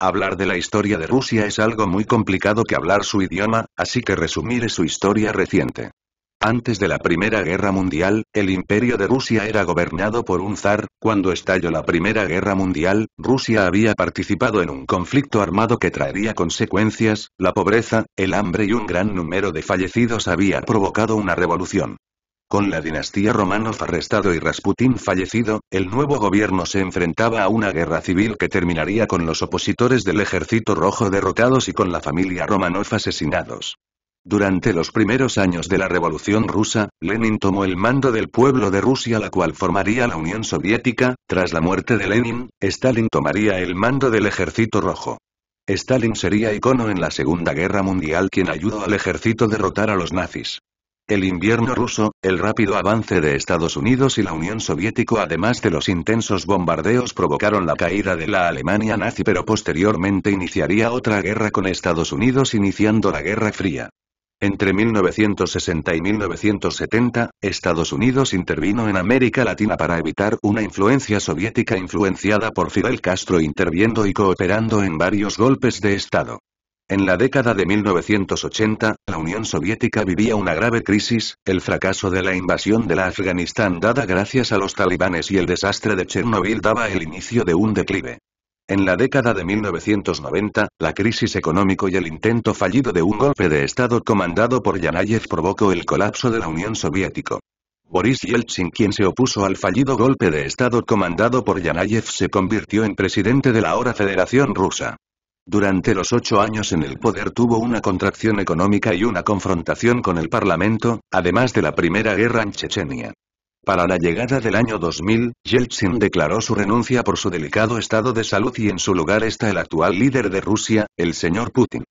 Hablar de la historia de Rusia es algo muy complicado que hablar su idioma, así que resumiré su historia reciente. Antes de la Primera Guerra Mundial, el imperio de Rusia era gobernado por un zar, cuando estalló la Primera Guerra Mundial, Rusia había participado en un conflicto armado que traería consecuencias, la pobreza, el hambre y un gran número de fallecidos había provocado una revolución. Con la dinastía Romanov arrestado y Rasputín fallecido, el nuevo gobierno se enfrentaba a una guerra civil que terminaría con los opositores del ejército rojo derrotados y con la familia Romanov asesinados. Durante los primeros años de la Revolución Rusa, Lenin tomó el mando del pueblo de Rusia la cual formaría la Unión Soviética, tras la muerte de Lenin, Stalin tomaría el mando del ejército rojo. Stalin sería icono en la Segunda Guerra Mundial quien ayudó al ejército derrotar a los nazis. El invierno ruso, el rápido avance de Estados Unidos y la Unión Soviética además de los intensos bombardeos provocaron la caída de la Alemania nazi pero posteriormente iniciaría otra guerra con Estados Unidos iniciando la Guerra Fría. Entre 1960 y 1970, Estados Unidos intervino en América Latina para evitar una influencia soviética influenciada por Fidel Castro interviendo y cooperando en varios golpes de Estado. En la década de 1980, la Unión Soviética vivía una grave crisis, el fracaso de la invasión de la Afganistán dada gracias a los talibanes y el desastre de Chernobyl daba el inicio de un declive. En la década de 1990, la crisis económico y el intento fallido de un golpe de Estado comandado por Yanayev provocó el colapso de la Unión Soviética. Boris Yeltsin quien se opuso al fallido golpe de Estado comandado por Yanayev se convirtió en presidente de la ahora Federación Rusa. Durante los ocho años en el poder tuvo una contracción económica y una confrontación con el Parlamento, además de la Primera Guerra en Chechenia. Para la llegada del año 2000, Yeltsin declaró su renuncia por su delicado estado de salud y en su lugar está el actual líder de Rusia, el señor Putin.